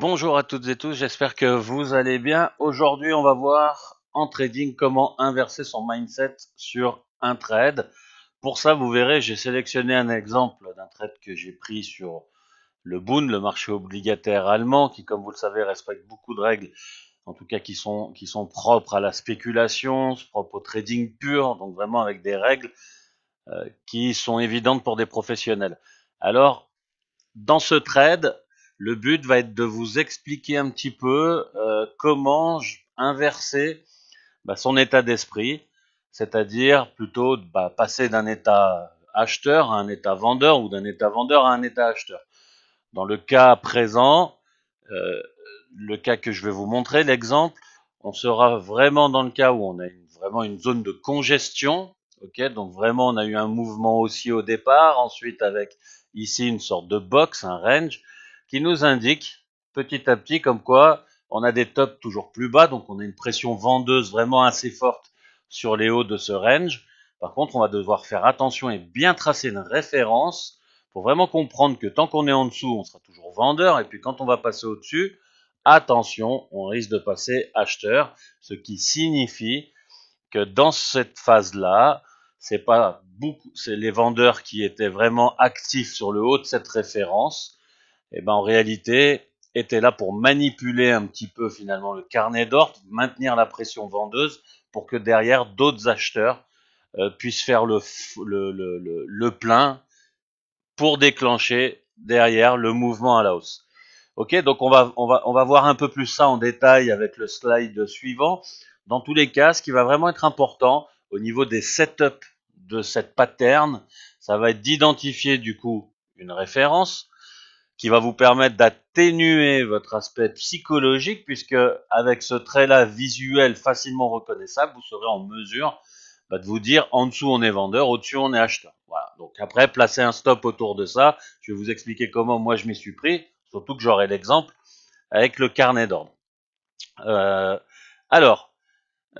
Bonjour à toutes et tous, j'espère que vous allez bien. Aujourd'hui, on va voir en trading comment inverser son mindset sur un trade. Pour ça, vous verrez, j'ai sélectionné un exemple d'un trade que j'ai pris sur le Bund, le marché obligataire allemand, qui, comme vous le savez, respecte beaucoup de règles, en tout cas qui sont, qui sont propres à la spéculation, propres au trading pur, donc vraiment avec des règles euh, qui sont évidentes pour des professionnels. Alors, dans ce trade, le but va être de vous expliquer un petit peu euh, comment inverser bah, son état d'esprit, c'est-à-dire plutôt bah, passer d'un état acheteur à un état vendeur ou d'un état vendeur à un état acheteur. Dans le cas présent, euh, le cas que je vais vous montrer, l'exemple, on sera vraiment dans le cas où on a vraiment une zone de congestion. ok donc vraiment, on a eu un mouvement aussi au départ, ensuite avec ici une sorte de box, un range, qui nous indique petit à petit comme quoi on a des tops toujours plus bas, donc on a une pression vendeuse vraiment assez forte sur les hauts de ce range. Par contre, on va devoir faire attention et bien tracer une référence pour vraiment comprendre que tant qu'on est en dessous, on sera toujours vendeur, et puis quand on va passer au-dessus, attention, on risque de passer acheteur, ce qui signifie que dans cette phase-là, c'est pas beaucoup, c'est les vendeurs qui étaient vraiment actifs sur le haut de cette référence eh ben en réalité était là pour manipuler un petit peu finalement le carnet d'or, maintenir la pression vendeuse pour que derrière d'autres acheteurs euh, puissent faire le, le, le, le, plein pour déclencher derrière le mouvement à la hausse. Ok, donc on va, on, va, on va voir un peu plus ça en détail avec le slide suivant. Dans tous les cas, ce qui va vraiment être important au niveau des setups de cette pattern, ça va être d'identifier du coup une référence, qui va vous permettre d'atténuer votre aspect psychologique, puisque avec ce trait-là visuel facilement reconnaissable, vous serez en mesure bah, de vous dire en dessous on est vendeur, au-dessus on est acheteur. Voilà. Donc après, placez un stop autour de ça. Je vais vous expliquer comment moi je m'y suis pris, surtout que j'aurai l'exemple avec le carnet d'ordre. Euh, alors,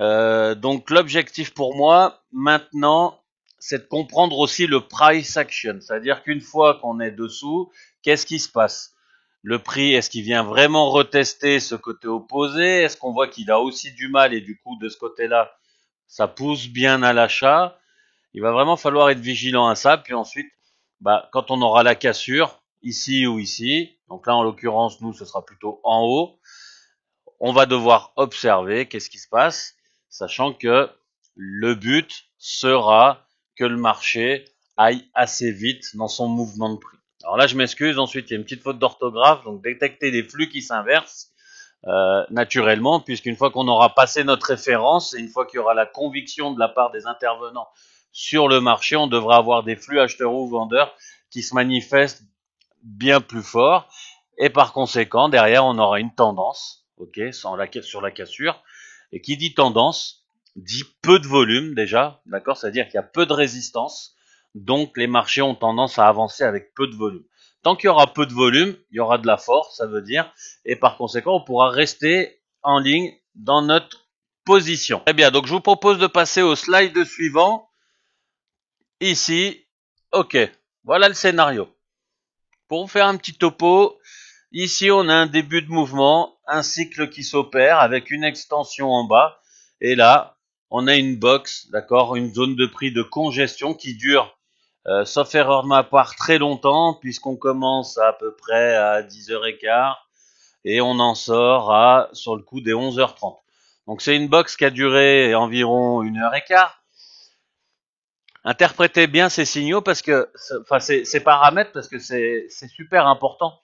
euh, donc l'objectif pour moi maintenant, c'est de comprendre aussi le price action, c'est-à-dire qu'une fois qu'on est dessous, qu'est-ce qui se passe Le prix, est-ce qu'il vient vraiment retester ce côté opposé Est-ce qu'on voit qu'il a aussi du mal et du coup de ce côté-là, ça pousse bien à l'achat Il va vraiment falloir être vigilant à ça. Puis ensuite, bah, quand on aura la cassure, ici ou ici, donc là en l'occurrence nous ce sera plutôt en haut, on va devoir observer qu'est-ce qui se passe, sachant que le but sera que le marché aille assez vite dans son mouvement de prix. Alors là, je m'excuse, ensuite, il y a une petite faute d'orthographe, donc détecter des flux qui s'inversent euh, naturellement, puisqu'une fois qu'on aura passé notre référence et une fois qu'il y aura la conviction de la part des intervenants sur le marché, on devra avoir des flux acheteurs ou vendeurs qui se manifestent bien plus fort. Et par conséquent, derrière, on aura une tendance, ok, sans sur la cassure. Et qui dit tendance, dit peu de volume déjà, d'accord C'est-à-dire qu'il y a peu de résistance, donc les marchés ont tendance à avancer avec peu de volume. Tant qu'il y aura peu de volume, il y aura de la force, ça veut dire, et par conséquent, on pourra rester en ligne dans notre position. Très bien, donc je vous propose de passer au slide suivant. Ici, ok, voilà le scénario. Pour vous faire un petit topo, ici on a un début de mouvement, un cycle qui s'opère avec une extension en bas, et là, on a une box, d'accord, une zone de prix de congestion qui dure, euh, sauf erreur ma part, très longtemps, puisqu'on commence à, peu près à 10h15 et on en sort à, sur le coup des 11h30. Donc c'est une box qui a duré environ une heure et quart. Interprétez bien ces signaux parce que, enfin ces, paramètres parce que c'est super important.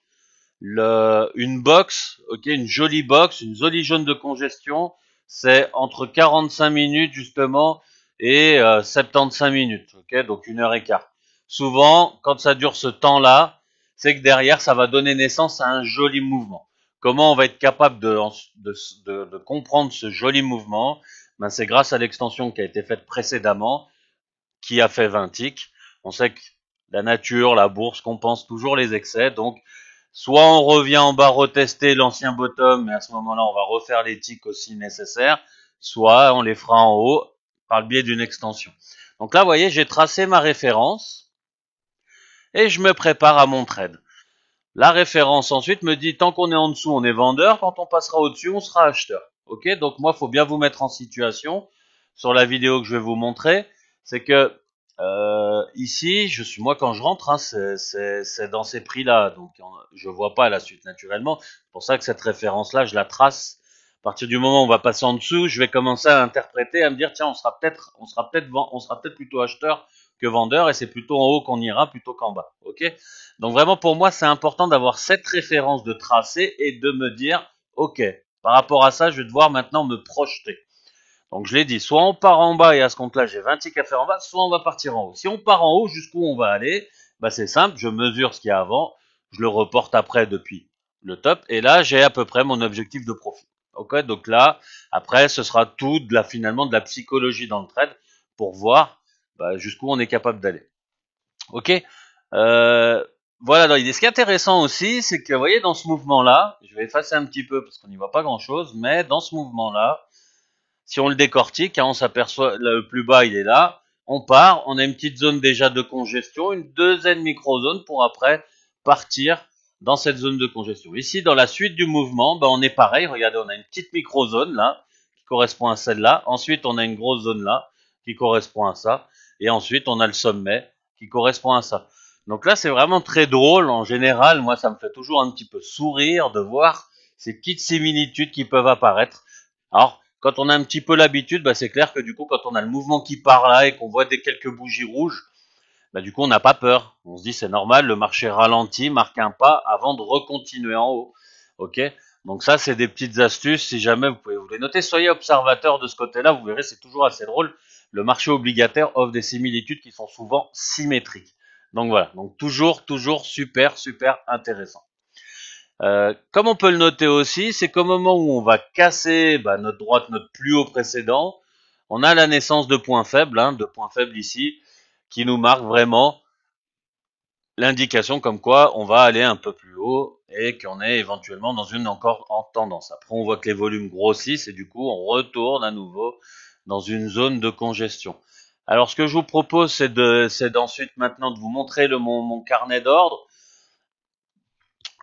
une box, ok, une jolie box, une jolie zone de congestion, c'est entre 45 minutes justement et 75 euh, minutes, ok donc une heure et quart. Souvent, quand ça dure ce temps-là, c'est que derrière, ça va donner naissance à un joli mouvement. Comment on va être capable de, comprendre ce joli mouvement ben, C'est grâce à l'extension qui a été faite précédemment, qui a fait 20 ticks, On sait que la nature, la bourse compense toujours les excès, donc Soit on revient en bas retester l'ancien bottom, mais à ce moment-là, on va refaire les tics aussi nécessaires. Soit on les fera en haut par le biais d'une extension. Donc là, vous voyez, j'ai tracé ma référence et je me prépare à mon trade. La référence ensuite me dit, tant qu'on est en dessous, on est vendeur. Quand on passera au-dessus, on sera acheteur. Ok, donc moi, il faut bien vous mettre en situation sur la vidéo que je vais vous montrer. C'est que euh, ici, je suis moi quand je rentre, hein, c'est dans ces prix-là, donc je vois pas la suite naturellement. C'est pour ça que cette référence-là, je la trace. À partir du moment où on va passer en dessous, je vais commencer à interpréter, à me dire tiens, on sera peut-être, on sera peut-être, on sera peut-être plutôt acheteur que vendeur, et c'est plutôt en haut qu'on ira plutôt qu'en bas. Ok Donc vraiment pour moi, c'est important d'avoir cette référence de tracé et de me dire ok, par rapport à ça, je vais devoir maintenant me projeter. Donc je l'ai dit, soit on part en bas et à ce compte-là j'ai 20 tics à faire en bas, soit on va partir en haut. Si on part en haut, jusqu'où on va aller bah, C'est simple, je mesure ce qu'il y a avant, je le reporte après depuis le top, et là j'ai à peu près mon objectif de profit. Okay donc là, après, ce sera tout la, finalement de la psychologie dans le trade pour voir bah, jusqu'où on est capable d'aller. Ok euh, Voilà, donc, ce qui est intéressant aussi, c'est que vous voyez dans ce mouvement-là, je vais effacer un petit peu parce qu'on n'y voit pas grand-chose, mais dans ce mouvement-là, si on le décortique, hein, on s'aperçoit le plus bas, il est là. On part, on a une petite zone déjà de congestion, une deuxième micro-zone pour après partir dans cette zone de congestion. Ici, dans la suite du mouvement, ben, on est pareil. Regardez, on a une petite micro-zone là, qui correspond à celle-là. Ensuite, on a une grosse zone là, qui correspond à ça. Et ensuite, on a le sommet, qui correspond à ça. Donc là, c'est vraiment très drôle. En général, moi, ça me fait toujours un petit peu sourire de voir ces petites similitudes qui peuvent apparaître. Alors, quand on a un petit peu l'habitude, bah, c'est clair que du coup, quand on a le mouvement qui part là et qu'on voit des quelques bougies rouges, bah, du coup, on n'a pas peur. On se dit, c'est normal, le marché ralentit, marque un pas avant de recontinuer en haut. OK donc ça, c'est des petites astuces. Si jamais vous pouvez vous les noter, soyez observateur de ce côté-là. Vous verrez, c'est toujours assez drôle. Le marché obligataire offre des similitudes qui sont souvent symétriques. Donc voilà. Donc toujours, toujours super, super intéressant. Euh, comme on peut le noter aussi, c'est qu'au moment où on va casser bah, notre droite, notre plus haut précédent, on a la naissance de points faibles, hein, de points faibles ici, qui nous marque vraiment l'indication comme quoi on va aller un peu plus haut et qu'on est éventuellement dans une encore en tendance. Après, on voit que les volumes grossissent et du coup, on retourne à nouveau dans une zone de congestion. Alors, ce que je vous propose, c'est d'ensuite maintenant de vous montrer le, mon, mon carnet d'ordre.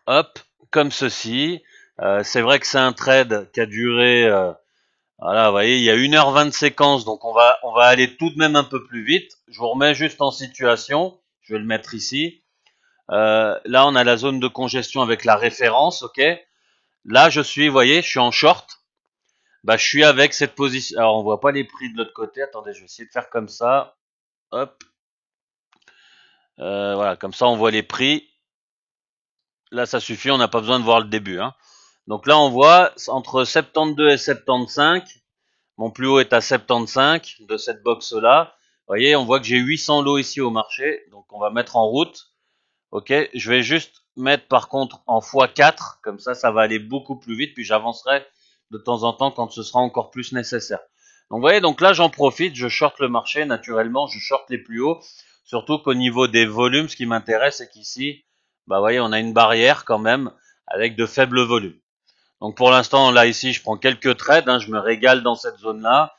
Hop, comme ceci. Euh, c'est vrai que c'est un trade qui a duré, euh, voilà, vous voyez, il y a 1h20 de séquence, donc on va, on va aller tout de même un peu plus vite. Je vous remets juste en situation, je vais le mettre ici. Euh, là, on a la zone de congestion avec la référence, ok Là, je suis, vous voyez, je suis en short. Bah, je suis avec cette position. Alors, on voit pas les prix de l'autre côté. Attendez, je vais essayer de faire comme ça. Hop. voilà, comme ça, on voit les prix. Là, ça suffit, on n'a pas besoin de voir le début. Hein. Donc là, on voit entre 72 et 75. Mon plus haut est à 75 de cette box-là. Vous voyez, on voit que j'ai 800 lots ici au marché. Donc on va mettre en route. Ok, je vais juste mettre par contre en x4. Comme ça, ça va aller beaucoup plus vite. Puis j'avancerai de temps en temps quand ce sera encore plus nécessaire. Donc vous voyez, donc là, j'en profite. Je short le marché naturellement. Je short les plus hauts. Surtout qu'au niveau des volumes, ce qui m'intéresse, c'est qu'ici, bah voyez, on a une barrière quand même avec de faibles volumes. Donc pour l'instant, là ici, je prends quelques trades, hein, je me régale dans cette zone-là.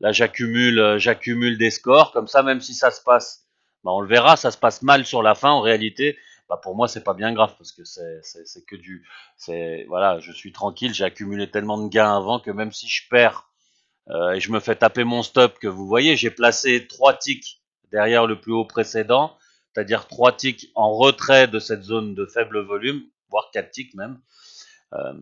Là, j'accumule, euh, j'accumule des scores. Comme ça, même si ça se passe, bah, on le verra, ça se passe mal sur la fin. En réalité, bah, pour moi, c'est pas bien grave parce que c'est que du, c'est voilà, je suis tranquille. J'ai accumulé tellement de gains avant que même si je perds euh, et je me fais taper mon stop, que vous voyez, j'ai placé trois ticks derrière le plus haut précédent c'est-à-dire trois ticks en retrait de cette zone de faible volume, voire quatre tics même. Euh,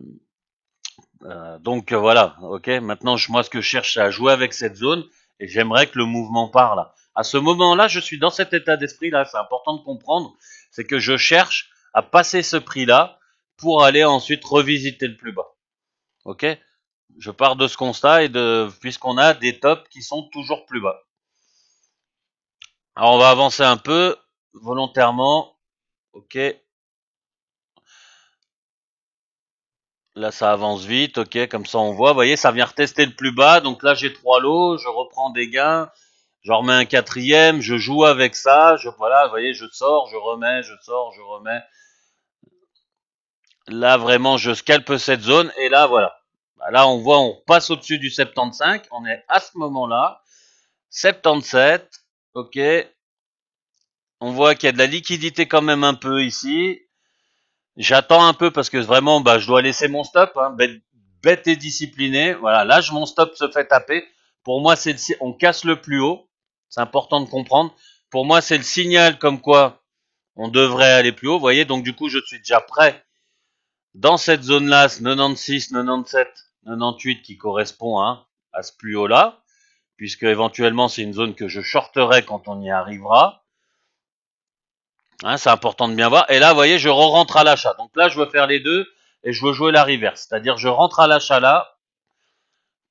euh, donc euh, voilà, ok. Maintenant, moi, ce que je cherche, c'est à jouer avec cette zone et j'aimerais que le mouvement parle. À ce moment-là, je suis dans cet état d'esprit là. C'est important de comprendre, c'est que je cherche à passer ce prix-là pour aller ensuite revisiter le plus bas. Ok Je pars de ce constat et de puisqu'on a des tops qui sont toujours plus bas. Alors on va avancer un peu volontairement. Ok. Là, ça avance vite. Ok, comme ça, on voit. Vous voyez, ça vient retester le plus bas. Donc là, j'ai trois lots. Je reprends des gains. Je remets un quatrième. Je joue avec ça. Je, voilà, vous voyez, je sors, je remets, je sors, je remets. Là, vraiment, je scalpe cette zone. Et là, voilà. Bah, là, on voit, on passe au-dessus du 75. On est à ce moment-là. 77. OK. On voit qu'il y a de la liquidité quand même un peu ici. J'attends un peu parce que vraiment, bah, je dois laisser mon stop. Hein. Bête, et discipliné. Voilà, là, mon stop se fait taper. Pour moi, c'est on casse le plus haut. C'est important de comprendre. Pour moi, c'est le signal comme quoi on devrait aller plus haut. Vous voyez, donc du coup, je suis déjà prêt dans cette zone-là, 96, 97, 98 qui correspond hein, à ce plus haut-là, puisque éventuellement, c'est une zone que je shorterai quand on y arrivera. Hein, c'est important de bien voir. Et là, vous voyez, je re rentre à l'achat. Donc là, je veux faire les deux et je veux jouer la reverse. C'est-à-dire, je rentre à l'achat là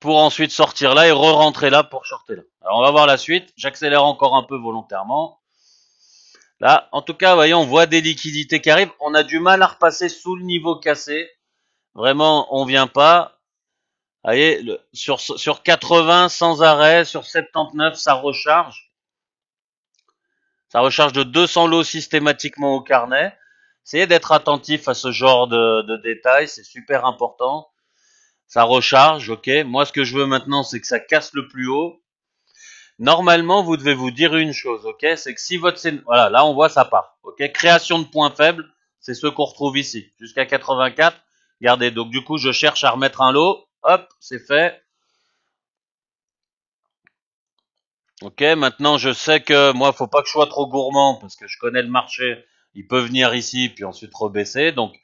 pour ensuite sortir là et re-rentrer là pour sortir là. Alors, on va voir la suite. J'accélère encore un peu volontairement. Là, en tout cas, vous voyez, on voit des liquidités qui arrivent. On a du mal à repasser sous le niveau cassé. Vraiment, on vient pas. Vous voyez, sur, sur 80 sans arrêt, sur 79, ça recharge. Ça recharge de 200 lots systématiquement au carnet. Essayez d'être attentif à ce genre de, détails, c'est super important. Ça recharge, ok. Moi, ce que je veux maintenant, c'est que ça casse le plus haut. Normalement, vous devez vous dire une chose, ok C'est que si votre... Voilà, là, on voit, ça part, ok Création de points faibles, c'est ce qu'on retrouve ici, jusqu'à 84. Regardez, donc du coup, je cherche à remettre un lot. Hop, c'est fait. Ok, maintenant je sais que moi, il faut pas que je sois trop gourmand parce que je connais le marché. Il peut venir ici puis ensuite rebaisser. Donc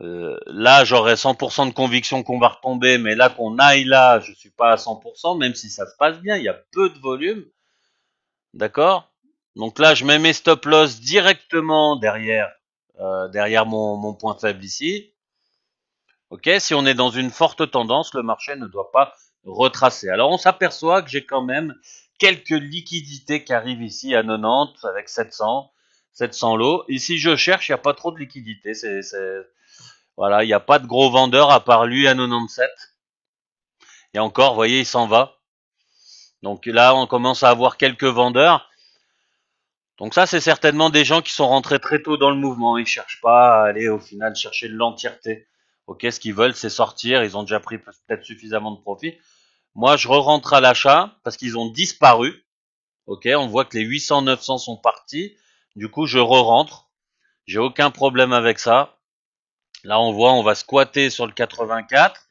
euh, là, j'aurais 100% de conviction qu'on va retomber, mais là qu'on aille là, je suis pas à 100%, même si ça se passe bien, il y a peu de volume. D'accord Donc là, je mets mes stop loss directement derrière, euh, mon point faible ici. Ok, si on est dans une forte tendance, le marché ne doit pas retracer. Alors on s'aperçoit que j'ai quand même quelques liquidités qui arrivent ici à 90 avec 700, 700 lots. Ici, je cherche, il n'y a pas trop de liquidités. Voilà, il n'y a pas de gros vendeurs à part lui à 97. Et encore, vous voyez, il s'en va. Donc là, on commence à avoir quelques vendeurs. Donc ça, c'est certainement des gens qui sont rentrés très tôt dans le mouvement. Ils ne cherchent pas à aller au final chercher l'entièreté. Ok, ce qu'ils veulent, c'est sortir. Ils ont déjà pris peut-être suffisamment de profit. Moi, je re-rentre à l'achat parce qu'ils ont disparu. Ok, on voit que les 800, 900 sont partis. Du coup, je re-rentre. J'ai aucun problème avec ça. Là, on voit, on va squatter sur le 84.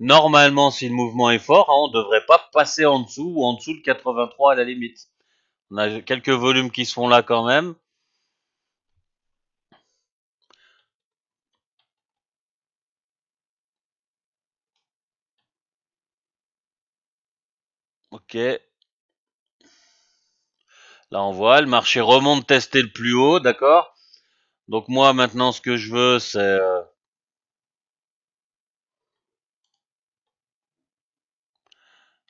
Normalement, si le mouvement est fort, hein, on ne devrait pas passer en dessous ou en dessous le 83 à la limite. On a quelques volumes qui sont là quand même. Ok. Là, on voit, le marché remonte tester le plus haut, d'accord Donc moi, maintenant, ce que je veux, c'est... Euh,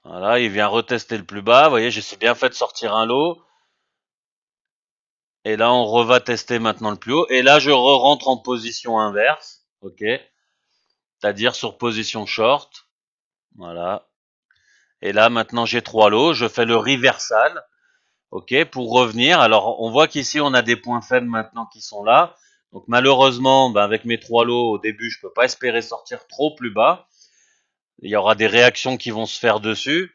voilà, il vient retester le plus bas. Vous voyez, j'ai bien fait de sortir un lot. Et là, on reva tester maintenant le plus haut. Et là, je re-rentre en position inverse. OK C'est-à-dire sur position short. Voilà. Et là, maintenant, j'ai trois lots. Je fais le reversal. OK, pour revenir. Alors, on voit qu'ici, on a des points faibles maintenant qui sont là. Donc, malheureusement, ben, avec mes trois lots, au début, je peux pas espérer sortir trop plus bas. Il y aura des réactions qui vont se faire dessus.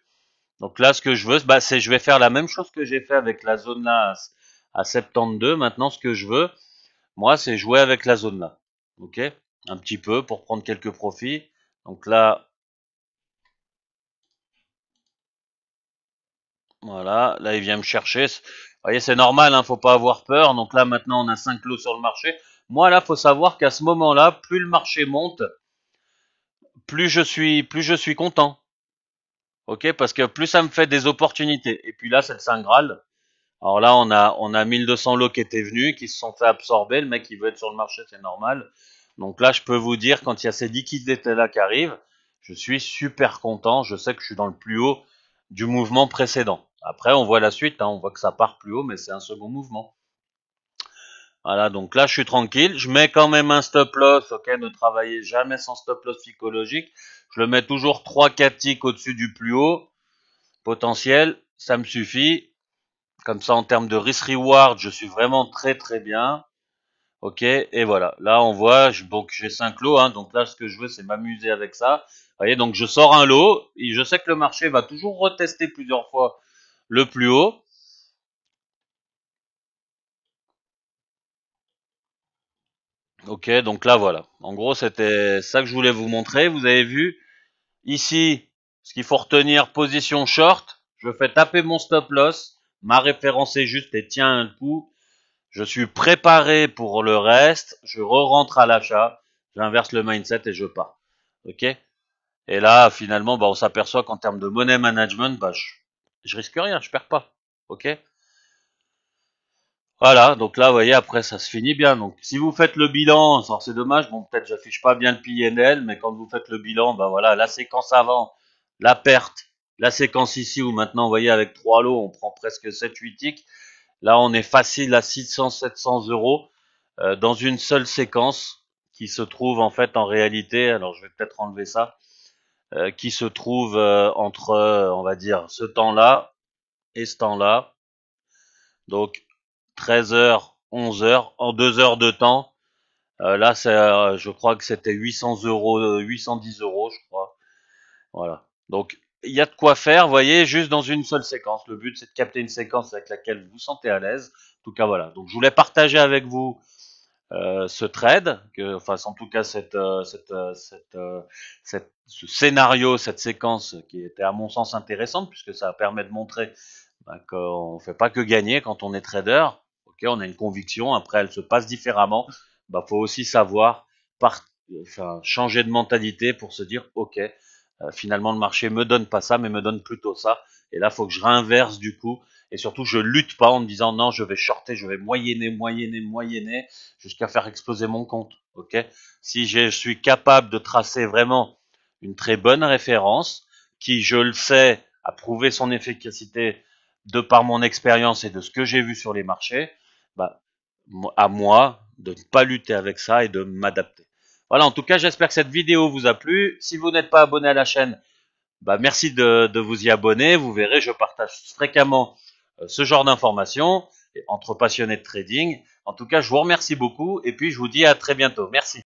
Donc là, ce que je veux, bah, c'est je vais faire la même chose que j'ai fait avec la zone là à 72. Maintenant, ce que je veux, moi, c'est jouer avec la zone là. OK Un petit peu pour prendre quelques profits. Donc là, Voilà, là il vient me chercher. Vous voyez, c'est normal, hein, faut pas avoir peur. Donc là maintenant on a 5 lots sur le marché. Moi là, faut savoir qu'à ce moment-là, plus le marché monte, plus je suis, plus je suis content. Ok, parce que plus ça me fait des opportunités. Et puis là, c'est le Saint Graal. Alors là, on a, on a 1200 lots qui étaient venus, qui se sont fait absorber. Le mec, il veut être sur le marché, c'est normal. Donc là, je peux vous dire, quand il y a ces liquidités-là qui arrivent, je suis super content. Je sais que je suis dans le plus haut du mouvement précédent. Après, on voit la suite, hein. on voit que ça part plus haut, mais c'est un second mouvement. Voilà, donc là, je suis tranquille. Je mets quand même un stop loss. Ok, ne travaillez jamais sans stop loss psychologique. Je le mets toujours 3-4 ticks au-dessus du plus haut potentiel. Ça me suffit. Comme ça, en termes de risk-reward, je suis vraiment très très bien. Ok, et voilà. Là, on voit, je, donc j'ai 5 lots. Hein, donc là, ce que je veux, c'est m'amuser avec ça. Vous voyez, donc je sors un lot. Et je sais que le marché va toujours retester plusieurs fois le plus haut. Ok, donc là voilà. En gros, c'était ça que je voulais vous montrer. Vous avez vu ici ce qu'il faut retenir position short. Je fais taper mon stop loss. Ma référence est juste et tient un coup. Je suis préparé pour le reste. Je re-rentre à l'achat. J'inverse le mindset et je pars. Ok Et là, finalement, bah, on s'aperçoit qu'en termes de money management, bah, je je risque rien, je perds pas. Ok Voilà, donc là, vous voyez, après, ça se finit bien. Donc, si vous faites le bilan, c'est dommage, bon, peut-être j'affiche pas bien le PNL, mais quand vous faites le bilan, ben voilà, la séquence avant, la perte, la séquence ici où maintenant, vous voyez, avec trois lots, on prend presque 7-8 ticks. Là, on est facile à 600-700 euros euh, dans une seule séquence qui se trouve en fait en réalité, alors je vais peut-être enlever ça, euh, qui se trouve euh, entre, euh, on va dire, ce temps-là et ce temps-là. Donc 13h, 11h, en 2 heures de temps. là, je crois que c'était 800 euros, 810 euros, je crois. Voilà. Donc il y a de quoi faire, vous voyez, juste dans une seule séquence. Le but, c'est de capter une séquence avec laquelle vous vous sentez à l'aise. En tout cas, voilà. Donc, je voulais partager avec vous ce euh, trade, que, enfin en tout cas cette, euh, cette, euh, cette, cette, ce scénario, cette séquence qui était à mon sens intéressante puisque ça permet de montrer ben, qu'on ne fait pas que gagner quand on est trader. Ok, on a une conviction, après elle se passe différemment. Bah faut aussi savoir changer de mentalité pour se dire ok, finalement le marché me donne pas ça, mais me donne plutôt ça. Et là faut que je réinverse du coup et surtout, je lutte pas en me disant non, je vais shorter, je vais moyenner, moyenner, moyenner, jusqu'à faire exploser mon compte. Ok Si je suis capable de tracer vraiment une très bonne référence, qui, je le sais, a prouvé son efficacité de par mon expérience et de ce que j'ai vu sur les marchés, bah, à moi de ne pas lutter avec ça et de m'adapter. Voilà, en tout cas, j'espère que cette vidéo vous a plu. Si vous n'êtes pas abonné à la chaîne, bah, merci de, vous y abonner. Vous verrez, je partage fréquemment euh, ce genre d'informations entre passionnés de trading. En tout cas, je vous remercie beaucoup et puis je vous dis à très bientôt. Merci.